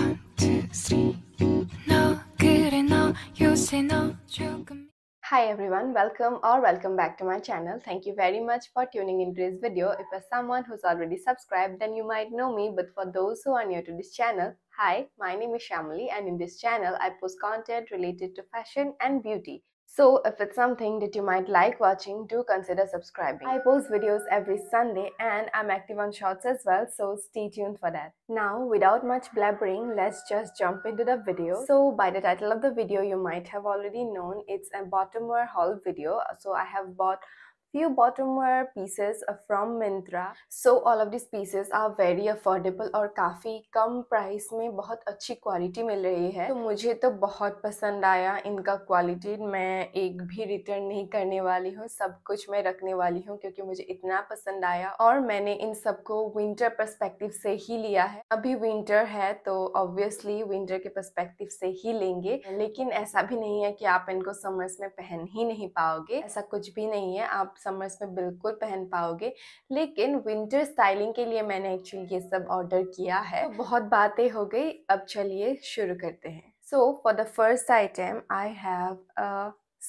Hi everyone, welcome or welcome back to my channel. Thank you very much for tuning in today's video. If you're someone who's already subscribed, then you might know me. But for those who are new to this channel, hi, my name is Shamali and in this channel, I post content related to fashion and beauty. So if it's something that you might like watching, do consider subscribing. I post videos every Sunday and I'm active on shorts as well, so stay tuned for that. Now, without much blabbering, let's just jump into the video. So by the title of the video, you might have already known it's a bottom haul video. So I have bought few bottomware pieces uh, from Myntra. So all of these pieces are very affordable और काफ़ी कम price में बहुत अच्छी quality मिल रही है तो मुझे तो बहुत पसंद आया इनका क्वालिटी मैं एक भी रिटर्न नहीं करने वाली हूँ सब कुछ मैं रखने वाली हूँ क्योंकि मुझे इतना पसंद आया और मैंने इन सबको विंटर परस्पेक्टिव से ही लिया है अभी विंटर है तो ऑब्वियसली विंटर के परस्पेक्टिव से ही लेंगे लेकिन ऐसा भी नहीं है कि आप इनको समर्स में पहन ही नहीं पाओगे ऐसा कुछ भी नहीं है आप समर्स में बिल्कुल पहन पाओगे लेकिन विंटर स्टाइलिंग के लिए मैंने एक्चुअली ये सब ऑर्डर किया है तो बहुत बातें हो गई अब चलिए शुरू करते हैं so for the first item I have a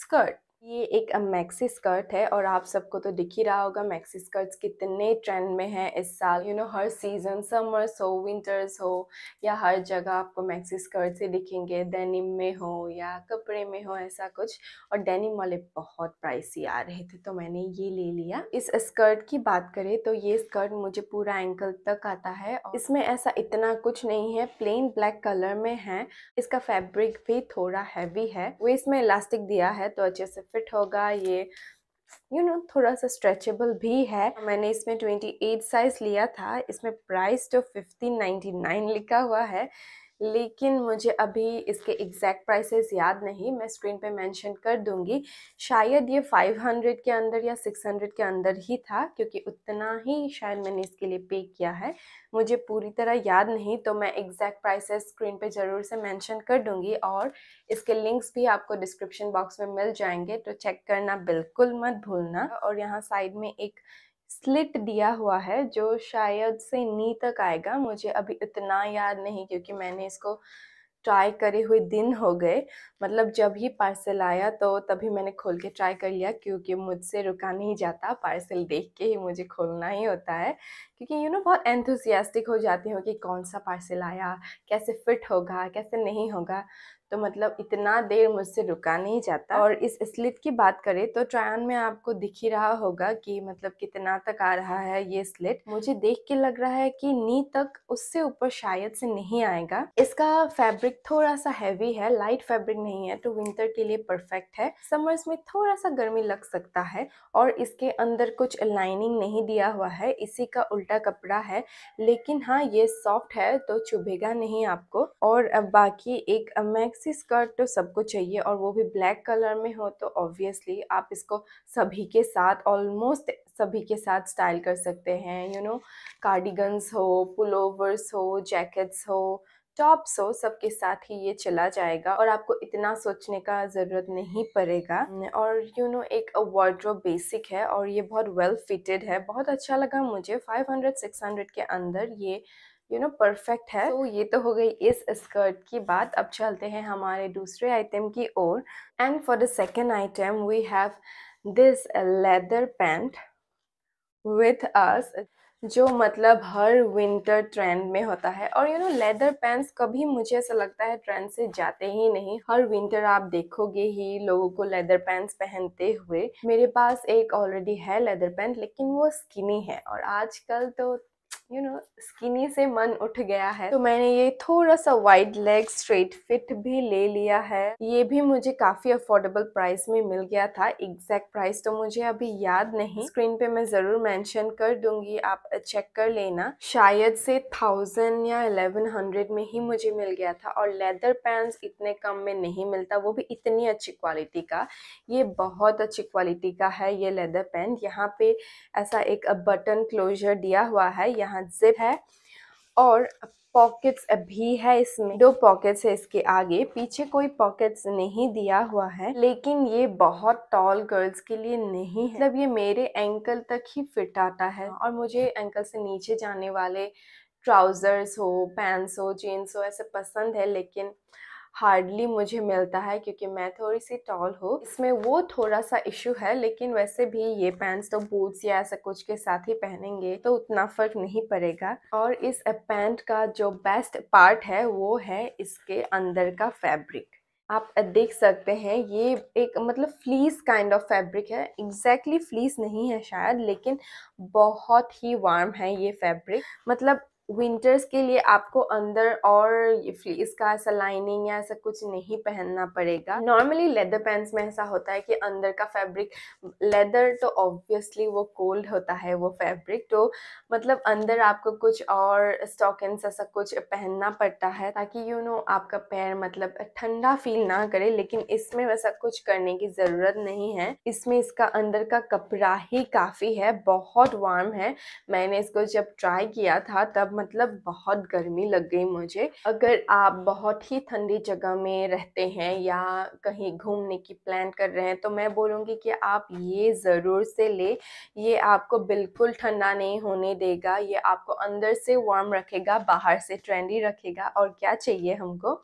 skirt ये एक मैक्सी स्कर्ट है और आप सबको तो दिख ही रहा होगा मैक्सी स्कर्ट्स कितने ट्रेंड में हैं इस साल यू you नो know, हर सीजन समर्स हो विंटर्स हो या हर जगह आपको मैक्सी स्कर्ट्स ही दिखेंगे डेनिम में हो या कपड़े में हो ऐसा कुछ और डेनिम वाले बहुत प्राइसी आ रहे थे तो मैंने ये ले लिया इस स्कर्ट की बात करें तो ये स्कर्ट मुझे पूरा एंकल तक आता है इसमें ऐसा इतना कुछ नहीं है प्लेन ब्लैक कलर में है इसका फैब्रिक भी थोड़ा हैवी है वो इसमें इलास्टिक दिया है तो अच्छे से फिट होगा ये यू you नो know, थोड़ा सा स्ट्रेचेबल भी है मैंने इसमें 28 साइज़ लिया था इसमें प्राइस तो 1599 लिखा हुआ है लेकिन मुझे अभी इसके एग्जैक्ट प्राइसेस याद नहीं मैं स्क्रीन पे मेंशन कर दूंगी शायद ये 500 के अंदर या 600 के अंदर ही था क्योंकि उतना ही शायद मैंने इसके लिए पे किया है मुझे पूरी तरह याद नहीं तो मैं एग्जैक्ट प्राइसेस स्क्रीन पे ज़रूर से मेंशन कर दूंगी और इसके लिंक्स भी आपको डिस्क्रिप्शन बॉक्स में मिल जाएंगे तो चेक करना बिल्कुल मत भूलना और यहाँ साइड में एक स्लिट दिया हुआ है जो शायद से नी तक आएगा मुझे अभी इतना याद नहीं क्योंकि मैंने इसको ट्राई करे हुए दिन हो गए मतलब जब ही पार्सल आया तो तभी मैंने खोल के ट्राई कर लिया क्योंकि मुझसे रुका नहीं जाता पार्सल देख के ही मुझे खोलना ही होता है क्योंकि यू you नो know, बहुत एंथुसियास्टिक हो जाती हूँ कि कौन सा पार्सल आया कैसे फिट होगा कैसे नहीं होगा तो मतलब इतना देर मुझसे रुका नहीं जाता हाँ। और इस स्लिट की बात करें तो ट्रायन में आपको दिख ही रहा होगा कि मतलब कितना तक आ रहा है ये स्लिट मुझे देख के लग रहा है कि नी तक उससे ऊपर शायद से नहीं आएगा इसका फैब्रिक थोड़ा सा हैवी है लाइट फैब्रिक नहीं है तो विंटर के लिए परफेक्ट है समर्स में थोड़ा सा गर्मी लग सकता है और इसके अंदर कुछ लाइनिंग नहीं दिया हुआ है इसी का उल्टा कपड़ा है लेकिन हाँ ये सॉफ्ट है तो चुभेगा नहीं आपको और बाकी एक मैक्स सेक्सी स्कर्ट तो सबको चाहिए और वो भी ब्लैक कलर में हो तो ऑब्वियसली आप इसको सभी के साथ ऑलमोस्ट सभी के साथ स्टाइल कर सकते हैं यू नो कार्डिगन्स हो पुलोवर्स हो जैकेट्स हो टॉप्स हो सबके साथ ही ये चला जाएगा और आपको इतना सोचने का ज़रूरत नहीं पड़ेगा और यू you नो know, एक वार्ड्रोब बेसिक है और ये बहुत वेल well फिटेड है बहुत अच्छा लगा मुझे 500 600 के अंदर ये यू नो परफेक्ट है तो so, ये तो हो गई इस स्कर्ट की बात अब चलते हैं हमारे दूसरे आइटम की ओर and for the second item we have this leather pant with us जो मतलब हर विंटर ट्रेंड में होता है और यू नो लेदर पैंट्स कभी मुझे ऐसा लगता है ट्रेंड से जाते ही नहीं हर विंटर आप देखोगे ही लोगों को लेदर पैंट्स पहनते हुए मेरे पास एक ऑलरेडी है लेदर पैंट लेकिन वो स्किनी है और आजकल तो यू नो स्किनी से मन उठ गया है तो मैंने ये थोड़ा सा वाइड लेग स्ट्रेट फिट भी ले लिया है ये भी मुझे काफी अफोर्डेबल प्राइस में मिल गया था एग्जैक्ट प्राइस तो मुझे अभी याद नहीं स्क्रीन पे मैं जरूर मेंशन कर दूंगी आप चेक कर लेना शायद से थाउजेंड या इलेवन हंड्रेड में ही मुझे मिल गया था और लेदर पैंट इतने कम में नहीं मिलता वो भी इतनी अच्छी क्वालिटी का ये बहुत अच्छी क्वालिटी का है ये लेदर पैंट यहाँ पे ऐसा एक बटन क्लोजर दिया हुआ है यहाँ यहाँ जिप है और पॉकेट्स भी है इसमें दो पॉकेट्स है इसके आगे पीछे कोई पॉकेट्स नहीं दिया हुआ है लेकिन ये बहुत टॉल गर्ल्स के लिए नहीं है मतलब ये मेरे एंकल तक ही फिट आता है और मुझे एंकल से नीचे जाने वाले ट्राउज़र्स हो पैंट्स हो जीन्स हो ऐसे पसंद है लेकिन हार्डली मुझे मिलता है क्योंकि मैं थोड़ी सी टॉल हूँ इसमें वो थोड़ा सा इशू है लेकिन वैसे भी ये पैंट्स तो बूट्स या ऐसा कुछ के साथ ही पहनेंगे तो उतना फ़र्क नहीं पड़ेगा और इस पैंट का जो बेस्ट पार्ट है वो है इसके अंदर का फैब्रिक आप देख सकते हैं ये एक मतलब फ्लीस काइंड ऑफ फैब्रिक है एग्जैक्टली exactly फ्लीस नहीं है शायद लेकिन बहुत ही वार्म है ये फैब्रिक मतलब विंटर्स के लिए आपको अंदर और इसका ऐसा लाइनिंग या ऐसा कुछ नहीं पहनना पड़ेगा नॉर्मली लेदर पैंट्स में ऐसा होता है कि अंदर का फैब्रिक लेदर तो ऑब्वियसली वो कोल्ड होता है वो फैब्रिक तो मतलब अंदर आपको कुछ और स्टॉकिंग्स ऐसा कुछ पहनना पड़ता है ताकि यू you नो know, आपका पैर मतलब ठंडा फील ना करे लेकिन इसमें वैसा कुछ करने की ज़रूरत नहीं है इसमें इसका अंदर का कपड़ा ही काफ़ी है बहुत वार्म है मैंने इसको जब ट्राई किया था तब मतलब बहुत गर्मी लग गई मुझे अगर आप बहुत ही ठंडी जगह में रहते हैं या कहीं घूमने की प्लान कर रहे हैं तो मैं बोलूँगी कि आप ये ज़रूर से ले ये आपको बिल्कुल ठंडा नहीं होने देगा ये आपको अंदर से वार्म रखेगा बाहर से ट्रेंडी रखेगा और क्या चाहिए हमको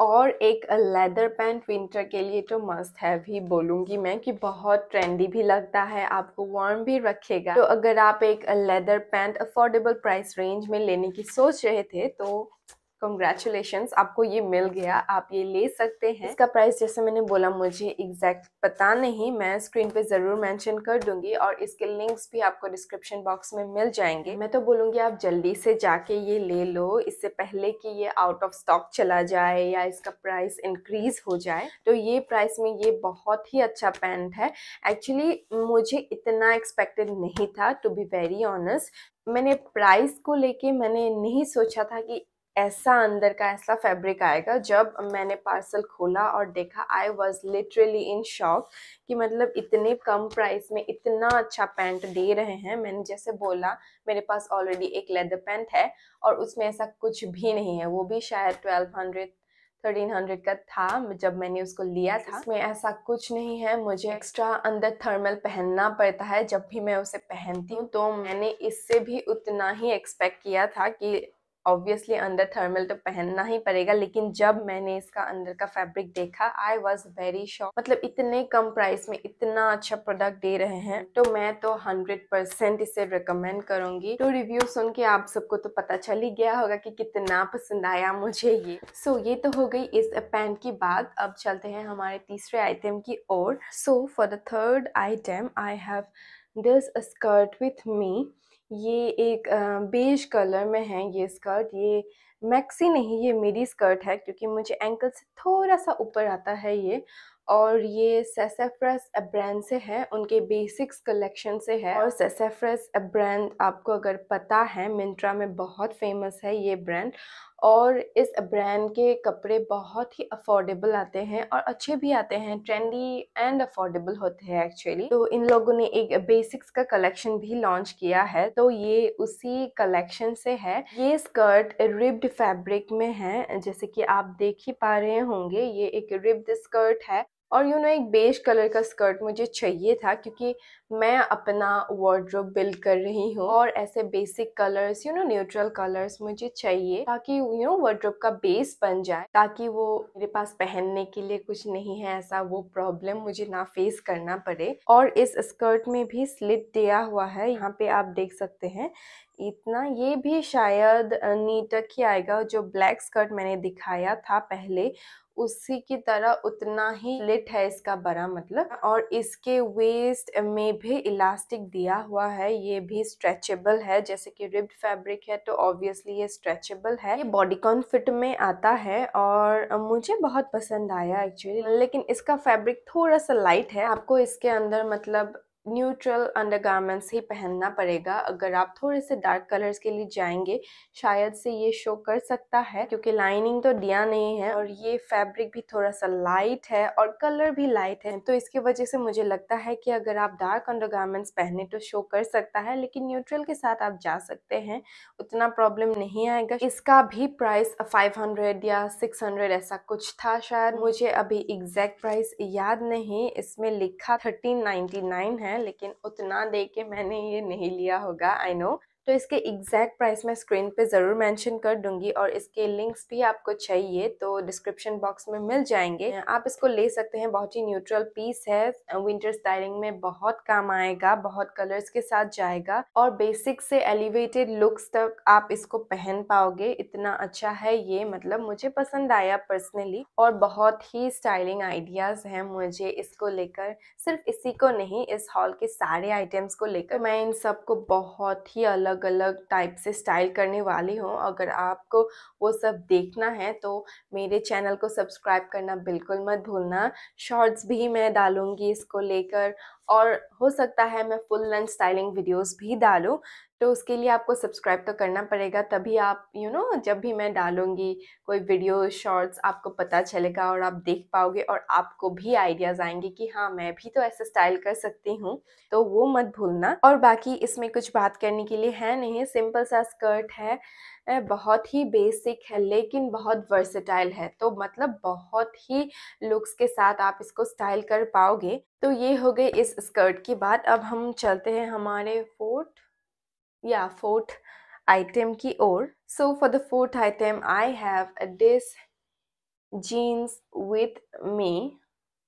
और एक लेदर पैंट विंटर के लिए तो मस्त है भी बोलूंगी मैं कि बहुत ट्रेंडी भी लगता है आपको वार्म भी रखेगा तो अगर आप एक leather pant affordable price range में लेने की सोच रहे थे तो कंग्रेचुलेशन आपको ये मिल गया आप ये ले सकते हैं इसका प्राइस जैसे मैंने बोला मुझे एग्जैक्ट पता नहीं मैं स्क्रीन पे ज़रूर मेंशन कर दूंगी और इसके लिंक्स भी आपको डिस्क्रिप्शन बॉक्स में मिल जाएंगे मैं तो बोलूँगी आप जल्दी से जाके ये ले लो इससे पहले कि ये आउट ऑफ स्टॉक चला जाए या इसका प्राइस इंक्रीज हो जाए तो ये प्राइस में ये बहुत ही अच्छा पैंट है एक्चुअली मुझे इतना एक्सपेक्टेड नहीं था टू बी वेरी ऑनेस्ट मैंने प्राइस को लेके मैंने नहीं सोचा था कि ऐसा अंदर का ऐसा फैब्रिक आएगा जब मैंने पार्सल खोला और देखा I was literally in shock कि मतलब इतने कम प्राइस में इतना अच्छा पैंट दे रहे हैं मैंने जैसे बोला मेरे पास ऑलरेडी एक लेदर पैंट है और उसमें ऐसा कुछ भी नहीं है वो भी शायद ट्वेल्व हंड्रेड थर्टीन हंड्रेड का था जब मैंने उसको लिया था इसमें ऐसा कुछ नहीं है मुझे एक्स्ट्रा अंदर थर्मल पहनना पड़ता है जब भी मैं उसे पहनती हूँ तो मैंने इससे भी उतना ही एक्सपेक्ट किया था कि ऑब्वियसली अंदर थर्मल तो पहनना ही पड़ेगा लेकिन जब मैंने इसका अंदर का फैब्रिक देखा आई वॉज वेरी शॉक मतलब इतने कम प्राइस में इतना अच्छा प्रोडक्ट दे रहे हैं तो मैं तो हंड्रेड परसेंट इसे रिकमेंड करूंगी तो रिव्यू सुन के आप सबको तो पता चल ही गया होगा कि कितना पसंद आया मुझे ये सो so, ये तो हो गई इस पैंट की बात अब चलते हैं हमारे तीसरे आइटम की ओर so for the third item I have this skirt with me ये एक बेज कलर में है ये स्कर्ट ये मैक्सी नहीं ये मेरी स्कर्ट है क्योंकि मुझे एंकल से थोड़ा सा ऊपर आता है ये और ये सेसेफ्रस ब्रांड से है उनके बेसिक्स कलेक्शन से है और सेसेफ्रस ब्रांड आपको अगर पता है मिंट्रा में बहुत फेमस है ये ब्रांड और इस ब्रांड के कपड़े बहुत ही अफोर्डेबल आते हैं और अच्छे भी आते हैं ट्रेंडी एंड अफोर्डेबल होते हैं एक्चुअली तो इन लोगों ने एक बेसिक्स का कलेक्शन भी लॉन्च किया है तो ये उसी कलेक्शन से है ये स्कर्ट रिब्ड फैब्रिक में है जैसे कि आप देख ही पा रहे होंगे ये एक रिब्ड स्कर्ट है और यू you नो know, एक बेज कलर का स्कर्ट मुझे चाहिए था क्योंकि मैं अपना वार्ड्रोब बिल्ड कर रही हूँ और ऐसे basic colours you know neutral colours मुझे चाहिए ताकि यू नो वार्ड्रोब का बेस बन जाए ताकि वो मेरे पास पहनने के लिए कुछ नहीं है ऐसा वो प्रॉब्लम मुझे ना फेस करना पड़े और इस स्कर्ट में भी स्लिट दिया हुआ है यहाँ पे आप देख सकते हैं इतना ये भी शायद नीटक ही आएगा जो ब्लैक स्कर्ट मैंने दिखाया था पहले उसी की तरह उतना ही लिट है इसका बड़ा मतलब और इसके वेस्ट में भी इलास्टिक दिया हुआ है ये भी स्ट्रेचेबल है जैसे कि रिब्ड फैब्रिक है तो ऑब्वियसली ये स्ट्रेचेबल है ये बॉडीकॉन फिट में आता है और मुझे बहुत पसंद आया एक्चुअली लेकिन इसका फैब्रिक थोड़ा सा लाइट है आपको इसके अंदर मतलब न्यूट्रल अंडरगारमेंट्स ही पहनना पड़ेगा अगर आप थोड़े से डार्क कलर्स के लिए जाएंगे शायद से ये शो कर सकता है क्योंकि लाइनिंग तो दिया नहीं है और ये फैब्रिक भी थोड़ा सा लाइट है और कलर भी लाइट है तो इसकी वजह से मुझे लगता है कि अगर आप डार्क अंडरगारमेंट्स पहने तो शो कर सकता है लेकिन न्यूट्रल के साथ आप जा सकते हैं उतना प्रॉब्लम नहीं आएगा इसका भी प्राइस हंड्रेड या हंड्रेड ऐसा कुछ था शायद मुझे अभी एग्जैक्ट प्राइस याद नहीं इसमें लिखा नाइन है लेकिन उतना दे के मैंने ये नहीं लिया होगा आई नो तो इसके एग्जैक्ट प्राइस मैं स्क्रीन पे ज़रूर मेंशन कर दूंगी और इसके लिंक्स भी आपको चाहिए तो डिस्क्रिप्शन बॉक्स में मिल जाएंगे आप इसको ले सकते हैं बहुत ही न्यूट्रल पीस है विंटर स्टाइलिंग में बहुत काम आएगा बहुत कलर्स के साथ जाएगा और बेसिक से एलिवेटेड लुक्स तक आप इसको पहन पाओगे इतना अच्छा है ये मतलब मुझे पसंद आया पर्सनली और बहुत ही स्टाइलिंग आइडियाज हैं मुझे इसको लेकर सिर्फ इसी को नहीं इस हॉल के सारे आइटम्स को लेकर मैं इन सबको बहुत ही अलग अलग अलग टाइप से स्टाइल करने वाली हूँ अगर आपको वो सब देखना है तो मेरे चैनल को सब्सक्राइब करना बिल्कुल मत भूलना शॉर्ट्स भी मैं डालूँगी इसको लेकर और हो सकता है मैं फुल लेंथ स्टाइलिंग वीडियोस भी डालूँ तो उसके लिए आपको सब्सक्राइब तो करना पड़ेगा तभी आप यू you नो know, जब भी मैं डालूँगी कोई वीडियो शॉर्ट्स आपको पता चलेगा और आप देख पाओगे और आपको भी आइडियाज़ आएंगे कि हाँ मैं भी तो ऐसे स्टाइल कर सकती हूँ तो वो मत भूलना और बाकी इसमें कुछ बात करने के लिए है नहीं सिंपल सा स्कर्ट है बहुत ही बेसिक है लेकिन बहुत वर्सेटाइल है तो मतलब बहुत ही लुक्स के साथ आप इसको स्टाइल कर पाओगे तो ये हो गए इस स्कर्ट की बात अब हम चलते हैं हमारे फोर्थ yeah fourth item की ओर so for the fourth item I have this jeans with me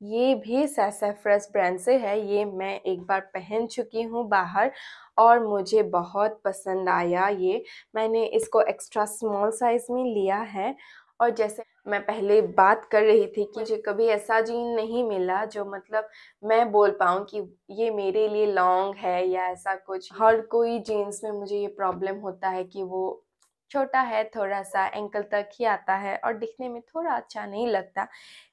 ये भी सैसाफ्रेस ब्रांड से है ये मैं एक बार पहन चुकी हूँ बाहर और मुझे बहुत पसंद आया ये मैंने इसको एक्स्ट्रा स्मॉल साइज़ में लिया है और जैसे मैं पहले बात कर रही थी कि मुझे कभी ऐसा जीन नहीं मिला जो मतलब मैं बोल पाऊँ कि ये मेरे लिए लॉन्ग है या ऐसा कुछ हर कोई जीन्स में मुझे ये प्रॉब्लम होता है कि वो छोटा है थोड़ा सा एंकल तक ही आता है और दिखने में थोड़ा अच्छा नहीं लगता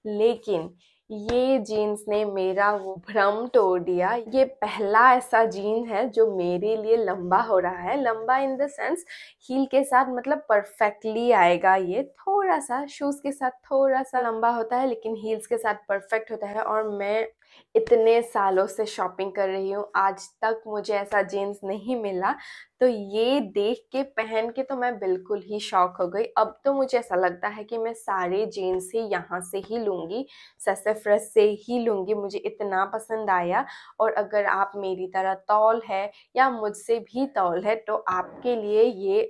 लेकिन ये जीन्स ने मेरा वो भ्रम तोड़ दिया ये पहला ऐसा जीन है जो मेरे लिए लंबा हो रहा है लंबा इन द सेंस हील के साथ मतलब परफेक्टली आएगा ये थोड़ा सा शूज़ के साथ थोड़ा सा लंबा होता है लेकिन हील्स के साथ परफेक्ट होता है और मैं इतने सालों से शॉपिंग कर रही हूँ आज तक मुझे ऐसा जीन्स नहीं मिला तो ये देख के पहन के तो मैं बिल्कुल ही शौक हो गई अब तो मुझे ऐसा लगता है कि मैं सारे जीन्स ही यहाँ से ही लूँगी ससेफ्रस से ही लूँगी मुझे इतना पसंद आया और अगर आप मेरी तरह तौल है या मुझसे भी तौल है तो आपके लिए ये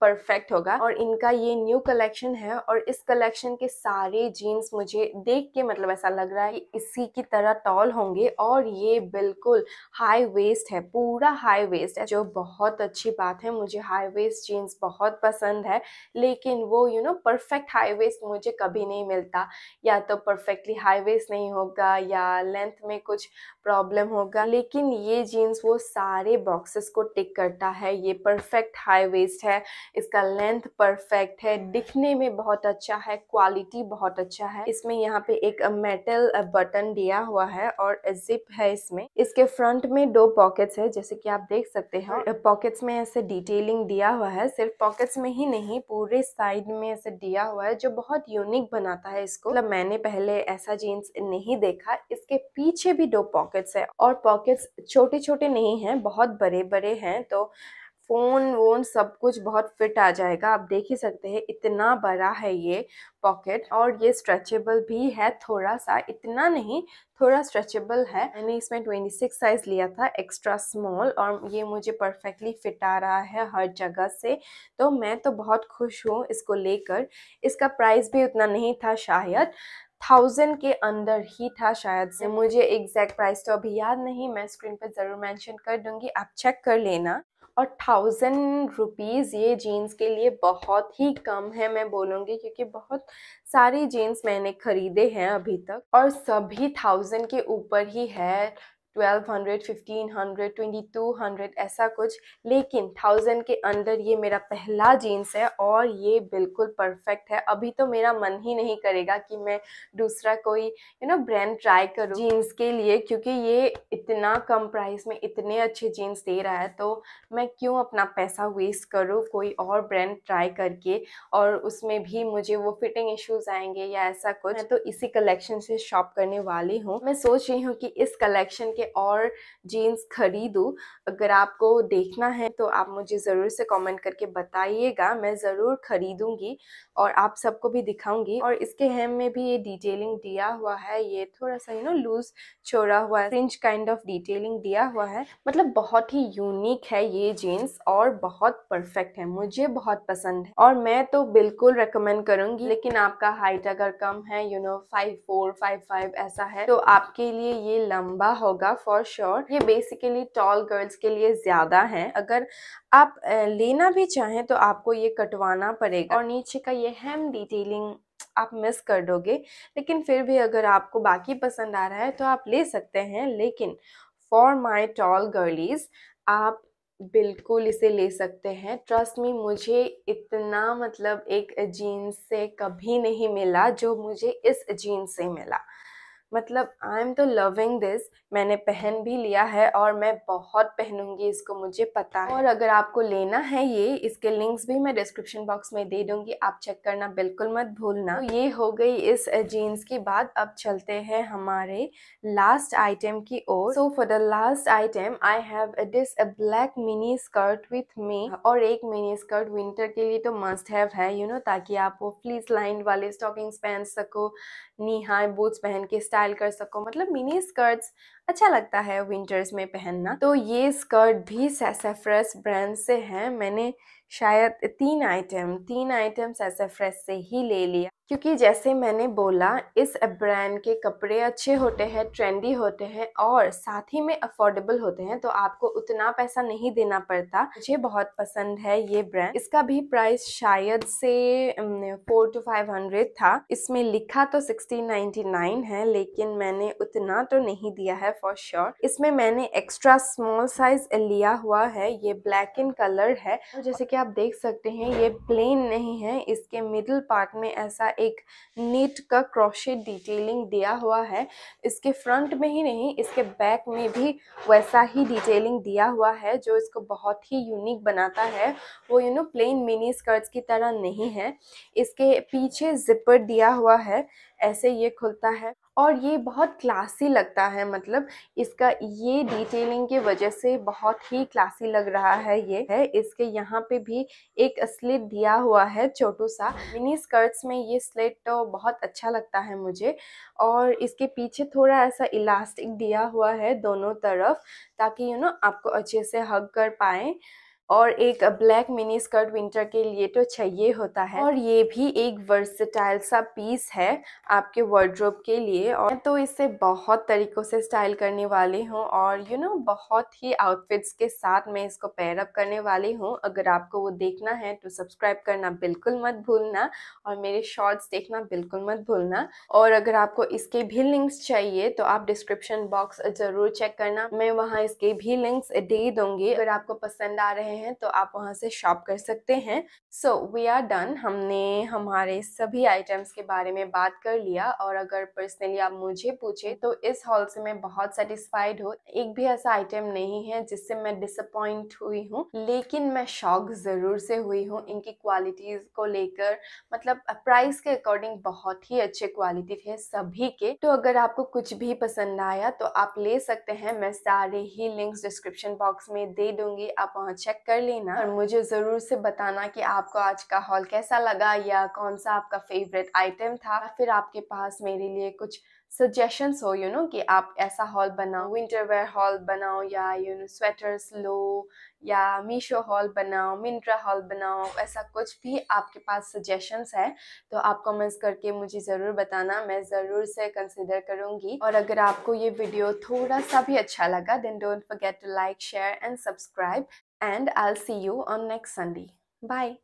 परफेक्ट होगा और इनका ये न्यू कलेक्शन है और इस कलेक्शन के सारे जीन्स मुझे देख के मतलब ऐसा लग रहा है इसी की तरह टॉल होंगे और ये बिल्कुल हाई वेस्ट है पूरा हाई वेस्ट है जो बहुत अच्छी बात है मुझे हाई वेस्ट जीन्स बहुत पसंद है लेकिन वो you know perfect high waist मुझे कभी नहीं मिलता या तो परफेक्टली हाई वेस्ट नहीं होगा या लेंथ में कुछ प्रॉब्लम होगा लेकिन ये जीन्स वो सारे बॉक्सेस को टिक करता है ये परफेक्ट हाई वेस्ट है इसका लेंथ परफेक्ट है दिखने में बहुत अच्छा है क्वालिटी बहुत अच्छा है इसमें यहाँ पे एक मेटल बटन दिया हुआ है और जिप है इसमें इसके फ्रंट में दो पॉकेट्स है जैसे कि आप देख सकते हैं हाँ। पॉकेट्स में ऐसे डिटेलिंग दिया हुआ है सिर्फ पॉकेट्स में ही नहीं पूरे साइड में ऐसे दिया हुआ है जो बहुत यूनिक बनाता है इसको मतलब मैंने पहले ऐसा जीन्स नहीं देखा इसके पीछे भी दो पॉकेट्स है और पॉकेट्स छोटे छोटे नहीं है बहुत बड़े बड़े हैं तो फ़ोन वोन सब कुछ बहुत फिट आ जाएगा आप देख ही सकते हैं इतना बड़ा है ये पॉकेट और ये स्ट्रेचेबल भी है थोड़ा सा इतना नहीं थोड़ा स्ट्रेचेबल है मैंने इसमें 26 साइज़ लिया था एक्स्ट्रा स्मॉल और ये मुझे परफेक्टली फिट आ रहा है हर जगह से तो मैं तो बहुत खुश हूँ इसको लेकर इसका प्राइस भी उतना नहीं था शायद थाउजेंड के अंदर ही था शायद से मुझे एग्जैक्ट प्राइस तो अभी याद नहीं मैं स्क्रीन पर ज़रूर मैंशन कर दूंगी आप चेक कर लेना और थाउजेंड रुपीज़ ये जीन्स के लिए बहुत ही कम है मैं बोलूँगी क्योंकि बहुत सारी जीन्स मैंने ख़रीदे हैं अभी तक और सभी थाउजेंड के ऊपर ही है twelve hundred hundred fifteen twenty two hundred ऐसा कुछ लेकिन थाउजेंड के अंदर ये मेरा पहला जीन्स है और ये बिल्कुल परफेक्ट है अभी तो मेरा मन ही नहीं करेगा कि मैं दूसरा कोई यू नो ब्रांड ट्राई करूँ जीन्स के लिए क्योंकि ये इतना कम प्राइस में इतने अच्छे जीन्स दे रहा है तो मैं क्यों अपना पैसा वेस्ट करूँ कोई और ब्रांड ट्राई करके और उसमें भी मुझे वो फिटिंग इश्यूज़ आएंगे या ऐसा कुछ मैं तो इसी कलेक्शन से शॉप करने वाली हूँ मैं सोच रही हूँ कि इस कलेक्शन के के और जीन्स खरीदूँ अगर आपको देखना है तो आप मुझे ज़रूर से कमेंट करके बताइएगा मैं ज़रूर खरीदूँगी और आप सबको भी दिखाऊँगी और इसके हेम में भी ये डिटेलिंग दिया हुआ है ये थोड़ा सा यू नो लूज छोड़ा हुआ है फ्रिंज काइंड ऑफ डिटेलिंग दिया हुआ है मतलब बहुत ही यूनिक है ये जीन्स और बहुत परफेक्ट है मुझे बहुत पसंद है और मैं तो बिल्कुल रिकमेंड करूँगी लेकिन आपका हाइट अगर कम है you know five four five five ऐसा है तो आपके लिए ये लंबा होगा फॉर श्योर ये बेसिकली टॉल गर्ल्स के लिए ज़्यादा है अगर आप लेना भी चाहें तो आपको ये कटवाना पड़ेगा और नीचे का ये हेम डिटेलिंग आप मिस कर दोगे लेकिन फिर भी अगर आपको बाकी पसंद आ रहा है तो आप ले सकते हैं लेकिन फॉर माई टॉल गर्लीज आप बिल्कुल इसे ले सकते हैं ट्रस्ट मी मुझे इतना मतलब एक जीन्स से कभी नहीं मिला जो मुझे इस जीन्स से मिला मतलब आई एम तो लविंग दिस मैंने पहन भी लिया है और मैं बहुत पहनूंगी इसको मुझे पता है और अगर आपको लेना है ये इसके लिंक्स भी मैं डिस्क्रिप्शन बॉक्स में दे दूंगी आप चेक करना बिल्कुल मत भूलना तो ये हो गई इस जीन्स की बात अब चलते हैं हमारे लास्ट आइटम की ओर so for the last item I have this black mini skirt with me और एक मिनी स्कर्ट विंटर के लिए तो मस्ट हैव है यू you नो know, ताकि आप वो फ्लीस लाइन वाले स्टॉकिंग्स पहन सको नी हाई बूट्स पहन के स्टाइल कर सको मतलब मिनी स्कर्ट्स अच्छा लगता है विंटर्स में पहनना तो ये स्कर्ट भी सेसेफ्रेस ब्रांड से है मैंने शायद तीन आइटम तीन आइटम सेसेफ्रेस से ही ले लिया क्योंकि जैसे मैंने बोला इस ब्रांड के कपड़े अच्छे होते हैं ट्रेंडी होते हैं और साथ ही में अफोर्डेबल होते हैं तो आपको उतना पैसा नहीं देना पड़ता मुझे बहुत पसंद है ये ब्रांड इसका भी प्राइस शायद से फोर टू फाइव हंड्रेड था इसमें लिखा तो सिक्सटीन नाइन्टी नाइन है लेकिन मैंने उतना तो नहीं दिया है फॉर श्योर sure. इसमें मैंने एक्स्ट्रा स्मॉल साइज लिया हुआ है ये ब्लैक इन कलर है तो जैसे कि आप देख सकते हैं ये प्लेन नहीं है इसके मिडिल पार्ट में ऐसा एक नीट का क्रॉशेट डिटेलिंग दिया हुआ है इसके फ्रंट में ही नहीं इसके बैक में भी वैसा ही डिटेलिंग दिया हुआ है जो इसको बहुत ही यूनिक बनाता है वो you know plain mini skirts की तरह नहीं है इसके पीछे जिपर दिया हुआ है ऐसे ये खुलता है और ये बहुत क्लासी लगता है मतलब इसका ये डिटेलिंग के वजह से बहुत ही क्लासी लग रहा है ये है इसके यहाँ पे भी एक स्लिट दिया हुआ है छोटू सा मिनी स्कर्ट्स में ये स्लिट तो बहुत अच्छा लगता है मुझे और इसके पीछे थोड़ा ऐसा इलास्टिक दिया हुआ है दोनों तरफ ताकि यू नो आपको अच्छे से हग कर पाएँ और एक ब्लैक मिनी स्कर्ट विंटर के लिए तो चाहिए होता है और ये भी एक वर्सेटाइल सा पीस है आपके वर्ड्रोब के लिए और तो इसे बहुत तरीक़ों से स्टाइल करने वाली हूँ और यू you नो know, बहुत ही आउटफिट्स के साथ मैं इसको पैरअप करने वाली हूँ अगर आपको वो देखना है तो सब्सक्राइब करना बिल्कुल मत भूलना और मेरे शॉर्ट्स देखना बिल्कुल मत भूलना और अगर आपको इसके भी लिंक्स चाहिए तो आप डिस्क्रिप्शन बॉक्स ज़रूर चेक करना मैं वहाँ इसके भी लिंक्स दे दूंगी अगर आपको पसंद आ रहे रहे हैं तो आप वहाँ से शॉप कर सकते हैं सो वी आर डन हमने हमारे सभी आइटम्स के बारे में बात कर लिया और अगर पर्सनली आप मुझे पूछे तो इस हॉल से मैं बहुत सेटिस्फाइड हूँ एक भी ऐसा आइटम नहीं है जिससे मैं डिसअपॉइंट हुई हूँ लेकिन मैं शौक ज़रूर से हुई हूँ इनकी क्वालिटीज़ को लेकर मतलब प्राइस के अकॉर्डिंग बहुत ही अच्छे क्वालिटी थे सभी के तो अगर आपको कुछ भी पसंद आया तो आप ले सकते हैं मैं सारे ही लिंक्स डिस्क्रिप्शन बॉक्स में दे दूंगी आप वहाँ चेक कर लेना और मुझे ज़रूर से बताना कि आपको आज का हॉल कैसा लगा या कौन सा आपका फेवरेट आइटम था फिर आपके पास मेरे लिए कुछ सजेशंस हो यू नो कि आप ऐसा हॉल बनाओ विंटर वेयर हॉल बनाओ या यू नो स्वेटर्स लो या मीशो हॉल बनाओ मिंट्रा हॉल बनाओ ऐसा कुछ भी आपके पास सजेशंस है तो आप कमेंट्स करके मुझे ज़रूर बताना मैं ज़रूर से कंसिडर करूँगी और अगर आपको ये वीडियो थोड़ा सा भी अच्छा लगा then don't forget to like share and subscribe and I'll see you on next Sunday. Bye.